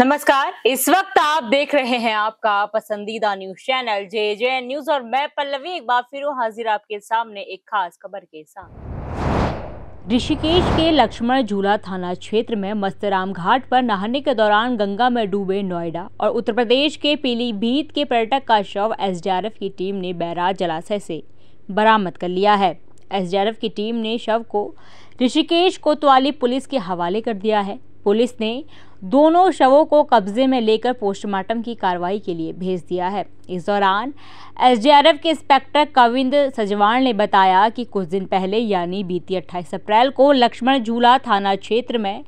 नमस्कार इस वक्त आप देख रहे हैं आपका पसंदीदा news channel J J news और मैं पल्लवी एक बार फिर हाजिर आपके सामने एक खास खबर के साथ ऋषिकेश के लक्ष्मण झूला थाना क्षेत्र में मस्तराम घाट पर नहाने के दौरान गंगा में डूबे नोएडा और उत्तर प्रदेश के पीलीभीत के पर्यटक का शव एसडीआरएफ की टीम ने बैराज जलाशय से बरामद कर लिया है एसडीआरएफ की टीम ने शव को ऋषिकेश कोतवाली पुलिस के हवाले कर दिया है पुलिस ने दोनों शवों को कब्जे में लेकर पोस्टमार्टम की कार्रवाई के लिए भेज दिया है इस दौरान एसडीआरएफ के इंस्पेक्टर कविंद सजवाण ने बताया कि कुछ दिन पहले यानी बीती 28 अप्रैल को लक्ष्मण झूला थाना क्षेत्र में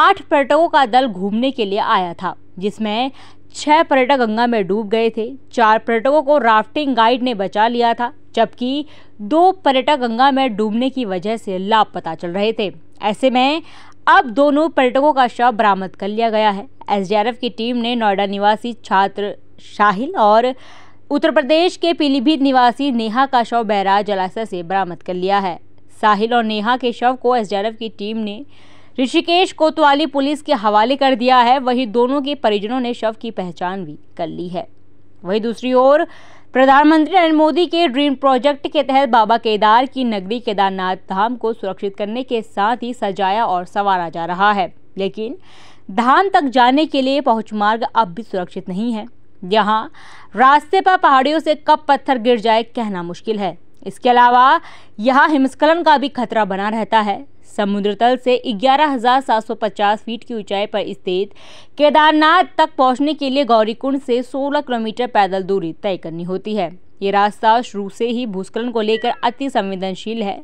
आठ पर्यटकों का दल घूमने के लिए आया था जिसमें छह पर्यटक गंगा में डूब गए थे चार पर्यटकों को राफ्टिंग गाइड ने बचा लिया था जबकि दो पर्यटक गंगा में डूबने की वजह से लापता चल रहे थे ऐसे में अब दोनों पर्यटकों का शव बरामद कर लिया गया है एसडीआरएफ की टीम ने नोएडा निवासी छात्र शाहिल और उत्तर प्रदेश के पीलीभीत निवासी नेहा का शव बैराज जलाशय से बरामद कर लिया है साहिल और नेहा के शव को एसडीआरएफ की टीम ने ऋषिकेश कोतवाली पुलिस के हवाले कर दिया है वहीं दोनों के परिजनों ने शव की पहचान भी कर ली है वहीं दूसरी ओर प्रधानमंत्री नरेंद्र मोदी के ड्रीम प्रोजेक्ट के तहत बाबा केदार की नगरी केदारनाथ धाम को सुरक्षित करने के साथ ही सजाया और संवारा जा रहा है लेकिन धाम तक जाने के लिए पहुंच मार्ग अब भी सुरक्षित नहीं है यहाँ रास्ते पर पहाड़ियों से कब पत्थर गिर जाए कहना मुश्किल है इसके अलावा यहाँ हिमस्खलन का भी खतरा बना रहता है समुद्र तल से 11,750 फीट की ऊंचाई पर स्थित केदारनाथ तक पहुंचने के लिए गौरीकुंड से 16 किलोमीटर पैदल दूरी तय करनी होती है ये रास्ता शुरू से ही भूस्खलन को लेकर अति संवेदनशील है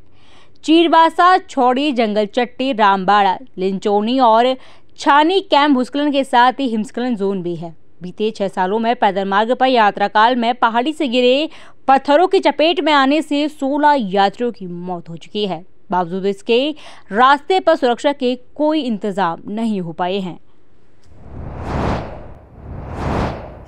चीरबासा छोड़ी जंगल चट्टी रामबाड़ा लिंचोनी और छानी कैंप भूस्खलन के साथ ही हिमस्खलन जोन भी है बीते छह सालों में पैदल मार्ग पर यात्रा काल में पहाड़ी से गिरे पत्थरों की चपेट में आने से 16 यात्रियों की मौत हो चुकी है बावजूद इसके रास्ते पर सुरक्षा के कोई इंतजाम नहीं हो पाए हैं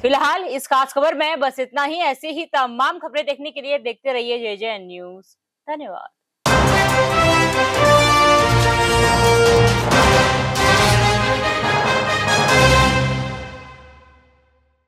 फिलहाल इस खास खबर में बस इतना ही ऐसी ही तमाम खबरें देखने के लिए देखते रहिए जय जय न्यूज धन्यवाद